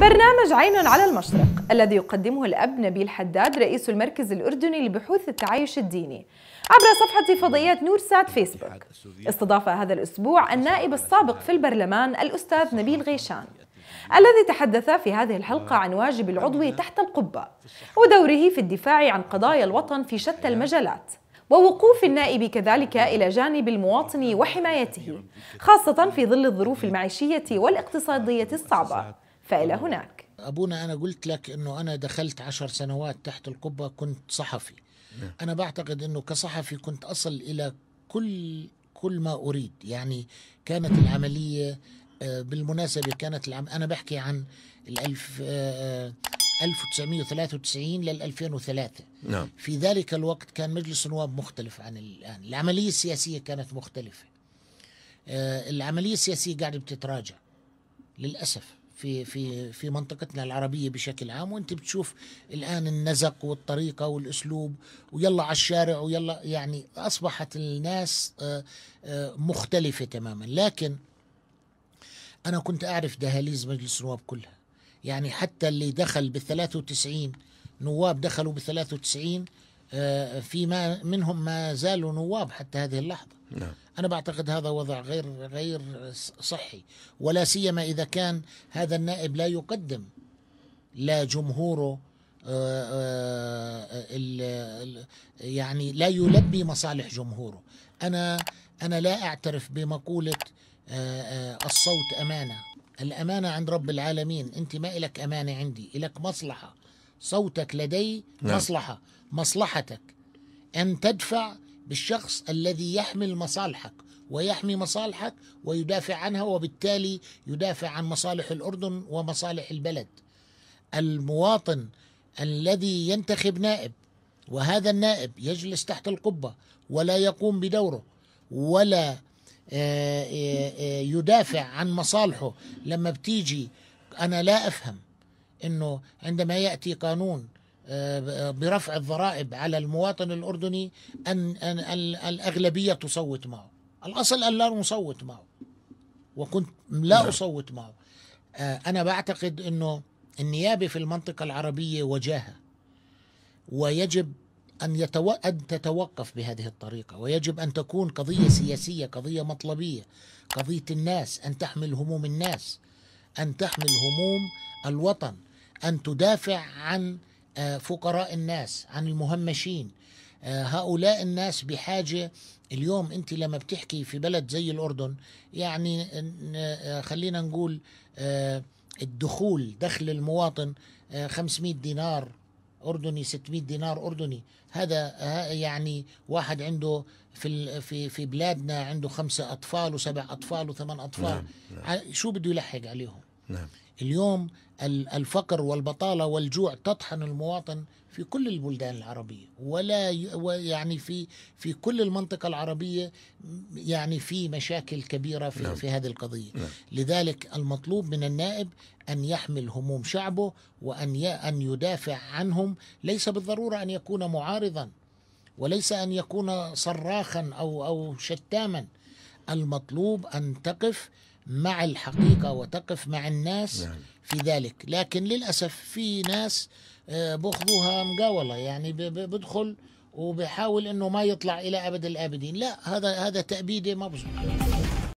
برنامج عين على المشرق الذي يقدمه الأب نبيل حداد رئيس المركز الأردني لبحوث التعايش الديني عبر صفحة فضائيات نور سات فيسبوك استضاف هذا الأسبوع النائب السابق في البرلمان الأستاذ نبيل غيشان الذي تحدث في هذه الحلقة عن واجب العضو تحت القبة ودوره في الدفاع عن قضايا الوطن في شتى المجالات ووقوف النائب كذلك إلى جانب المواطن وحمايته خاصة في ظل الظروف المعيشية والاقتصادية الصعبة فإلى هناك أبونا أنا قلت لك أنه أنا دخلت عشر سنوات تحت القبة كنت صحفي نعم. أنا بعتقد أنه كصحفي كنت أصل إلى كل كل ما أريد يعني كانت العملية آه، بالمناسبة كانت العم... أنا بحكي عن الألف 1993 آه، لل 2003 نعم. في ذلك الوقت كان مجلس النواب مختلف عن الآن العملية السياسية كانت مختلفة آه، العملية السياسية قاعدة بتتراجع للأسف في في في منطقتنا العربيه بشكل عام وانت بتشوف الان النزق والطريقه والاسلوب ويلا على الشارع ويلا يعني اصبحت الناس آه، آه، مختلفه تماما لكن انا كنت اعرف دهاليز مجلس النواب كلها يعني حتى اللي دخل بال 93 نواب دخلوا بال 93 آه، في ما منهم ما زالوا نواب حتى هذه اللحظة نعم. أنا بعتقد هذا وضع غير غير صحي ولا سيما إذا كان هذا النائب لا يقدم لا جمهوره آه، آه، يعني لا يلبي مصالح جمهوره أنا أنا لا أعترف بمقولة الصوت أمانة الأمانة عند رب العالمين أنت ما إلك أمانة عندي إلك مصلحة صوتك لديه نعم. مصلحة مصلحتك أن تدفع بالشخص الذي يحمل مصالحك ويحمي مصالحك ويدافع عنها وبالتالي يدافع عن مصالح الأردن ومصالح البلد المواطن الذي ينتخب نائب وهذا النائب يجلس تحت القبة ولا يقوم بدوره ولا آه، آه، آه، يدافع عن مصالحه لما بتيجي أنا لا أفهم انه عندما ياتي قانون آه، برفع الضرائب على المواطن الاردني ان, الاغلبيه تصوت معه، الاصل ان لا نصوت معه وكنت لا نعم. اصوت معه. آه، انا بعتقد انه النيابه في المنطقه العربيه وجاهه ويجب أن, يتو... أن تتوقف بهذه الطريقة ويجب أن تكون قضية سياسية قضية مطلبية قضية الناس أن تحمل هموم الناس أن تحمل هموم الوطن أن تدافع عن آه، فقراء الناس عن المهمشين آه، هؤلاء الناس بحاجة اليوم أنت لما بتحكي في بلد زي الأردن يعني آه، خلينا نقول الدخول دخل المواطن 500 دينار اردني 600 دينار اردني هذا يعني واحد عنده في في في بلادنا عنده خمسه اطفال وسبع اطفال وثمان اطفال نعم. نعم. شو بده يلحق عليهم نعم. اليوم الفقر والبطاله والجوع تطحن المواطن في كل البلدان العربيه ولا يعني في في كل المنطقه العربيه يعني في مشاكل كبيره في نعم. في هذه القضيه نعم. لذلك المطلوب من النائب ان يحمل هموم شعبه وان ان يدافع عنهم ليس بالضروره ان يكون معارضا وليس ان يكون صراخا او او شتاما المطلوب أن تقف مع الحقيقة وتقف مع الناس نعم. في ذلك لكن للأسف في ناس آه، بخضوها مقاولة يعني بدخل وبيحاول أنه ما يطلع إلى أبد الآبدين لا هذا هذا تأبيدي ما بزبط